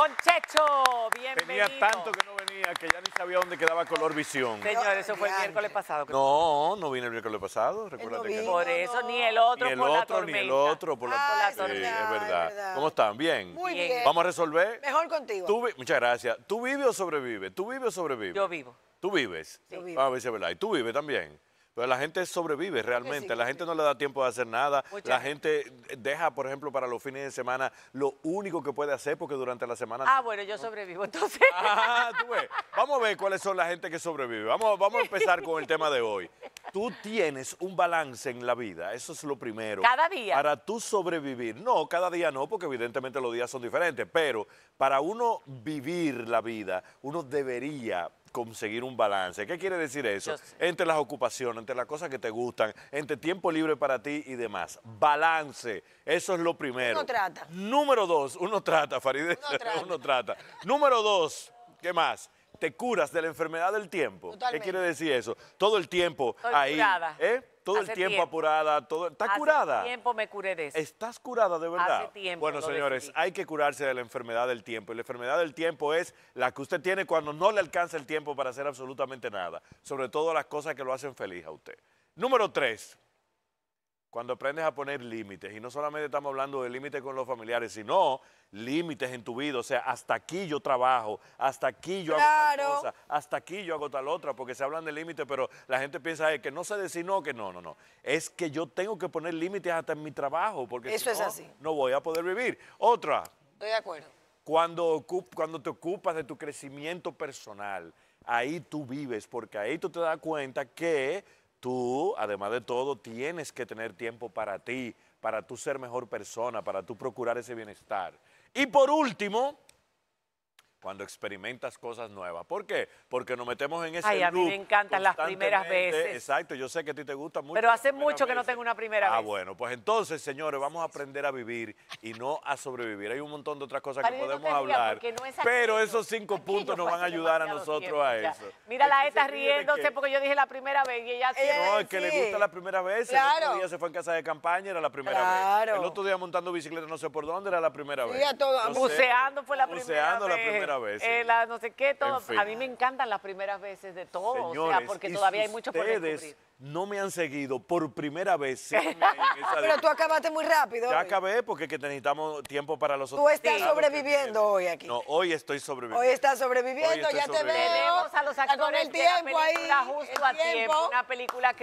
Con Checho, bienvenido. Tenía tanto que no venía que ya ni sabía dónde quedaba Color Visión. Señor, eso fue el miércoles pasado. No, no vine el miércoles pasado, recuérdate que Por eso, ni el otro Ni el por la otro, ni el otro por la tormenta. es Sí, verdad, es verdad. ¿Cómo están? ¿Bien? Muy Bien. Vamos a resolver. Mejor contigo. Muchas gracias. ¿Tú vives o sobrevives? ¿Tú vives o sobrevives? Yo vivo. ¿Tú vives? Yo vivo. Vamos ah, a ver si es verdad. ¿Y tú vives también? la gente sobrevive realmente, la gente no le da tiempo de hacer nada, la gente deja, por ejemplo, para los fines de semana lo único que puede hacer porque durante la semana... Ah, bueno, yo sobrevivo entonces. Vamos a ver cuáles son la gente que sobrevive. Vamos, vamos a empezar con el tema de hoy. Tú tienes un balance en la vida, eso es lo primero. Cada día. Para tú sobrevivir. No, cada día no, porque evidentemente los días son diferentes, pero para uno vivir la vida, uno debería conseguir un balance. ¿Qué quiere decir eso? Entre las ocupaciones, entre las cosas que te gustan, entre tiempo libre para ti y demás. Balance, eso es lo primero. Uno trata. Número dos, uno trata, Farideh. Uno trata. Número dos, ¿qué más? Te curas de la enfermedad del tiempo. ¿Qué quiere decir eso? Todo el tiempo ahí todo el tiempo, apurada, todo, está Hace curada. tiempo me curé de eso. Estás curada de verdad. Hace Bueno, señores, hay que curarse de la enfermedad del tiempo y la enfermedad del tiempo es la que usted tiene cuando no le alcanza el tiempo para hacer absolutamente nada, sobre todo las cosas que lo hacen feliz a usted. Número tres, cuando aprendes a poner límites, y no solamente estamos hablando de límites con los familiares, sino límites en tu vida, o sea, hasta aquí yo trabajo, hasta aquí yo hago tal cosa, hasta aquí yo hago tal otra, porque se hablan de límites, pero la gente piensa que no se decir no, que no, no, no, es que yo tengo que poner límites hasta en mi trabajo, porque si no, no voy a poder vivir. Otra. Estoy de acuerdo. Cuando, cuando te ocupas de tu crecimiento personal, ahí tú vives, porque ahí tú te das cuenta que tú, además de todo, tienes que tener tiempo para ti, para tú ser mejor persona, para tú procurar ese bienestar. Y por último, cuando experimentas cosas nuevas. ¿Por qué? Porque nos metemos en ese Ay, a mí me encantan las primeras veces. Exacto, yo sé que a ti te gusta mucho. Pero hace mucho que no tengo una primera ah, vez. Ah, bueno, pues entonces, señores, vamos a aprender a vivir y no a sobrevivir. Hay un montón de otras cosas que podemos hablar, pero esos cinco puntos nos van a ayudar a nosotros a eso. Mira, la está riéndose porque yo dije la primera vez y ella... ella eh, no, es que le gusta la primera vez. El otro día se fue en casa de campaña, era la primera vez. El otro día montando bicicleta no sé por dónde, era la primera vez. buceando fue la primera vez. Buceando la primera vez. Eh, no sé qué, todo. A mí me encantan las primeras veces de todo, porque todavía hay mucho por descubrir. No me han seguido por primera vez. Pero tú acabaste muy rápido. Ya acabé porque necesitamos tiempo para los otros. Tú estás sobreviviendo hoy aquí. No, hoy estoy sobreviviendo. Hoy estás sobreviviendo, ya te veo. a los actores con el tiempo de la justo a tiempo. una película